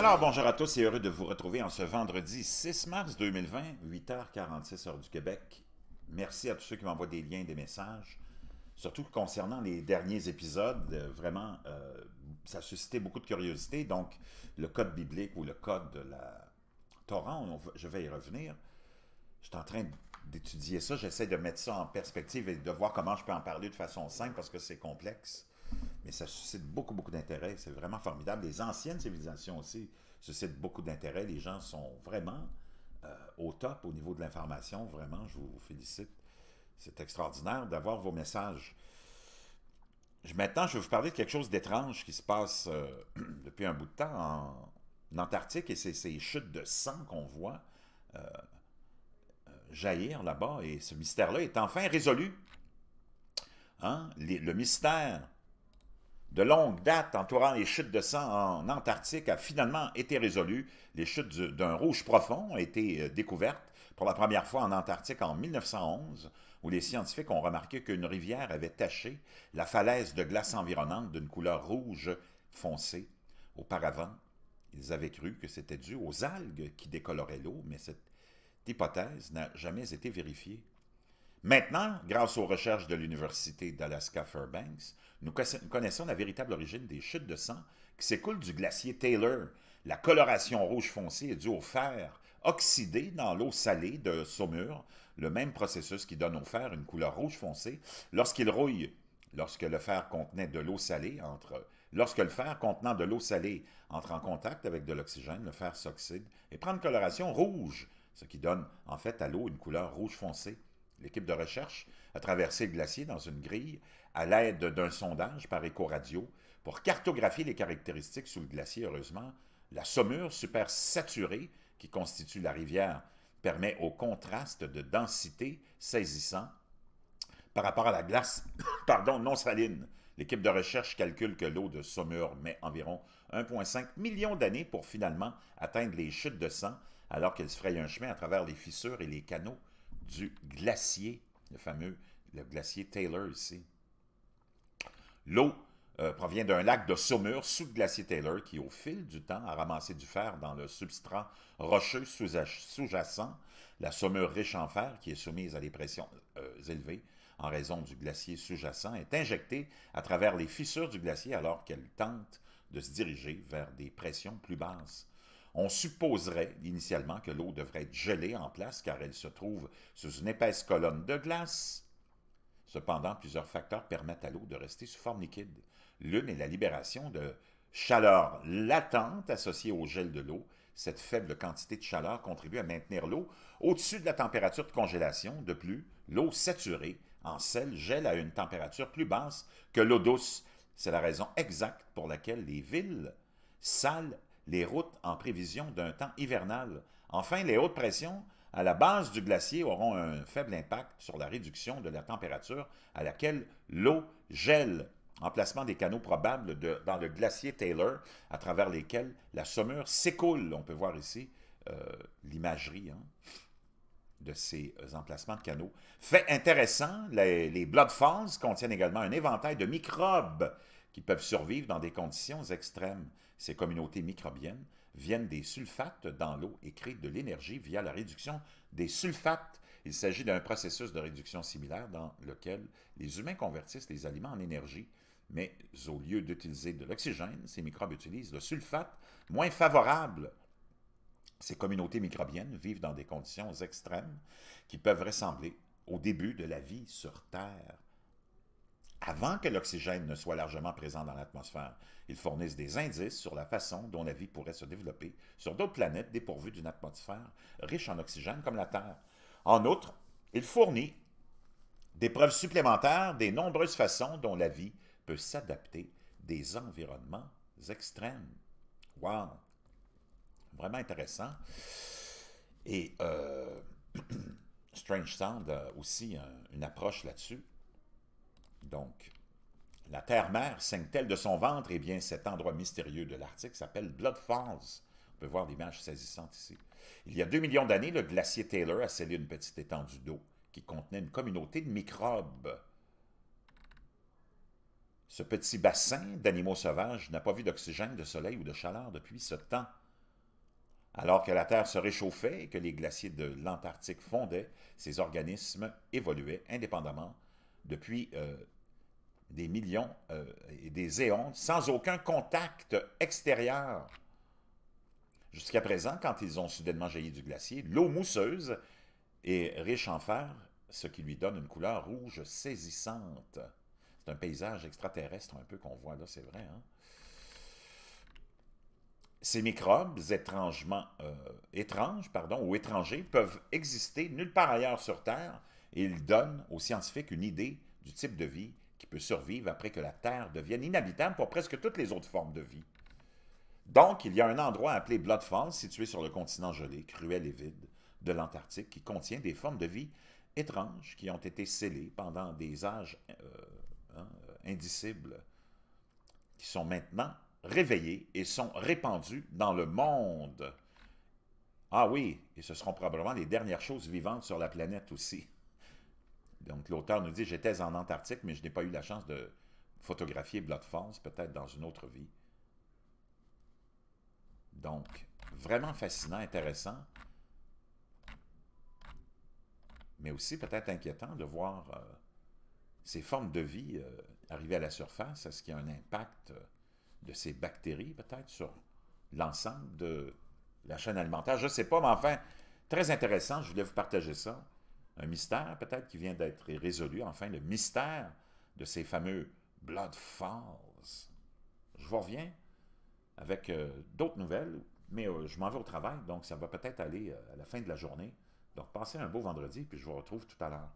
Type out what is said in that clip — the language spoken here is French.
Alors, bonjour à tous et heureux de vous retrouver en ce vendredi 6 mars 2020, 8h46 heure du Québec. Merci à tous ceux qui m'envoient des liens, des messages, surtout concernant les derniers épisodes. Euh, vraiment, euh, ça a suscité beaucoup de curiosité. Donc, le code biblique ou le code de la Torah, je vais y revenir. Je suis en train d'étudier ça. J'essaie de mettre ça en perspective et de voir comment je peux en parler de façon simple parce que c'est complexe mais ça suscite beaucoup, beaucoup d'intérêt. C'est vraiment formidable. Les anciennes civilisations aussi suscitent beaucoup d'intérêt. Les gens sont vraiment euh, au top au niveau de l'information. Vraiment, je vous félicite. C'est extraordinaire d'avoir vos messages. Maintenant, je vais vous parler de quelque chose d'étrange qui se passe euh, depuis un bout de temps en, Antarctique, et c'est ces chutes de sang qu'on voit euh, jaillir là-bas, et ce mystère-là est enfin résolu. Hein? le mystère de longue date entourant les chutes de sang en Antarctique a finalement été résolue. Les chutes d'un rouge profond ont été euh, découvertes pour la première fois en Antarctique en 1911, où les scientifiques ont remarqué qu'une rivière avait taché la falaise de glace environnante d'une couleur rouge foncé. Auparavant, ils avaient cru que c'était dû aux algues qui décoloraient l'eau, mais cette hypothèse n'a jamais été vérifiée. Maintenant, grâce aux recherches de l'Université d'Alaska Fairbanks, nous connaissons la véritable origine des chutes de sang qui s'écoulent du glacier Taylor. La coloration rouge foncé est due au fer oxydé dans l'eau salée de Saumur, le même processus qui donne au fer une couleur rouge foncé lorsqu'il rouille. Lorsque le fer contenait de l'eau salée entre lorsque le fer contenant de l'eau salée entre en contact avec de l'oxygène, le fer s'oxyde et prend une coloration rouge, ce qui donne en fait à l'eau une couleur rouge foncé. L'équipe de recherche a traversé le glacier dans une grille à l'aide d'un sondage par éco-radio pour cartographier les caractéristiques sous le glacier. Heureusement, la saumure supersaturée qui constitue la rivière permet au contraste de densité saisissant par rapport à la glace pardon, non saline. L'équipe de recherche calcule que l'eau de saumure met environ 1,5 million d'années pour finalement atteindre les chutes de sang alors qu'elle se fraye un chemin à travers les fissures et les canaux du glacier, le fameux le glacier Taylor ici. L'eau euh, provient d'un lac de saumure sous le glacier Taylor qui, au fil du temps, a ramassé du fer dans le substrat rocheux sous-jacent. La saumure riche en fer, qui est soumise à des pressions euh, élevées en raison du glacier sous-jacent, est injectée à travers les fissures du glacier alors qu'elle tente de se diriger vers des pressions plus basses. On supposerait initialement que l'eau devrait être gelée en place car elle se trouve sous une épaisse colonne de glace. Cependant, plusieurs facteurs permettent à l'eau de rester sous forme liquide. L'une est la libération de chaleur latente associée au gel de l'eau. Cette faible quantité de chaleur contribue à maintenir l'eau au-dessus de la température de congélation. De plus, l'eau saturée en sel gèle à une température plus basse que l'eau douce. C'est la raison exacte pour laquelle les villes sales les routes en prévision d'un temps hivernal. Enfin, les hautes pressions à la base du glacier auront un faible impact sur la réduction de la température à laquelle l'eau gèle. Emplacement des canaux probables dans le glacier Taylor, à travers lesquels la sommure s'écoule. On peut voir ici euh, l'imagerie hein, de ces emplacements de canaux. Fait intéressant, les, les Blood Falls contiennent également un éventail de microbes qui peuvent survivre dans des conditions extrêmes. Ces communautés microbiennes viennent des sulfates dans l'eau et créent de l'énergie via la réduction des sulfates. Il s'agit d'un processus de réduction similaire dans lequel les humains convertissent les aliments en énergie. Mais au lieu d'utiliser de l'oxygène, ces microbes utilisent le sulfate, moins favorable ces communautés microbiennes vivent dans des conditions extrêmes qui peuvent ressembler au début de la vie sur Terre avant que l'oxygène ne soit largement présent dans l'atmosphère. Ils fournissent des indices sur la façon dont la vie pourrait se développer sur d'autres planètes dépourvues d'une atmosphère riche en oxygène comme la Terre. En outre, ils fournissent des preuves supplémentaires des nombreuses façons dont la vie peut s'adapter des environnements extrêmes. Wow! Vraiment intéressant. Et euh, Strange Sound a aussi une approche là-dessus. Donc, la Terre-Mère saigne-t-elle de son ventre? Eh bien, cet endroit mystérieux de l'Arctique s'appelle Blood Falls. On peut voir l'image saisissante ici. Il y a deux millions d'années, le glacier Taylor a scellé une petite étendue d'eau qui contenait une communauté de microbes. Ce petit bassin d'animaux sauvages n'a pas vu d'oxygène, de soleil ou de chaleur depuis ce temps. Alors que la Terre se réchauffait et que les glaciers de l'Antarctique fondaient, ces organismes évoluaient indépendamment depuis euh, des millions euh, et des éons, sans aucun contact extérieur. Jusqu'à présent, quand ils ont soudainement jailli du glacier, l'eau mousseuse est riche en fer, ce qui lui donne une couleur rouge saisissante. C'est un paysage extraterrestre un peu qu'on voit là, c'est vrai. Hein? Ces microbes étrangement, euh, étranges pardon, ou étrangers peuvent exister nulle part ailleurs sur Terre il donne aux scientifiques une idée du type de vie qui peut survivre après que la Terre devienne inhabitable pour presque toutes les autres formes de vie. Donc, il y a un endroit appelé Blood Falls, situé sur le continent gelé, cruel et vide de l'Antarctique, qui contient des formes de vie étranges qui ont été scellées pendant des âges euh, hein, euh, indicibles, qui sont maintenant réveillées et sont répandues dans le monde. Ah oui, et ce seront probablement les dernières choses vivantes sur la planète aussi. Donc, l'auteur nous dit J'étais en Antarctique, mais je n'ai pas eu la chance de photographier Blood Falls, peut-être dans une autre vie. Donc, vraiment fascinant, intéressant, mais aussi peut-être inquiétant de voir euh, ces formes de vie euh, arriver à la surface. Est-ce qu'il y a un impact euh, de ces bactéries, peut-être, sur l'ensemble de la chaîne alimentaire? Je ne sais pas, mais enfin, très intéressant, je voulais vous partager ça un mystère peut-être qui vient d'être résolu, enfin le mystère de ces fameux Blood Falls. Je vous reviens avec euh, d'autres nouvelles, mais euh, je m'en vais au travail, donc ça va peut-être aller euh, à la fin de la journée. Donc passez un beau vendredi, puis je vous retrouve tout à l'heure.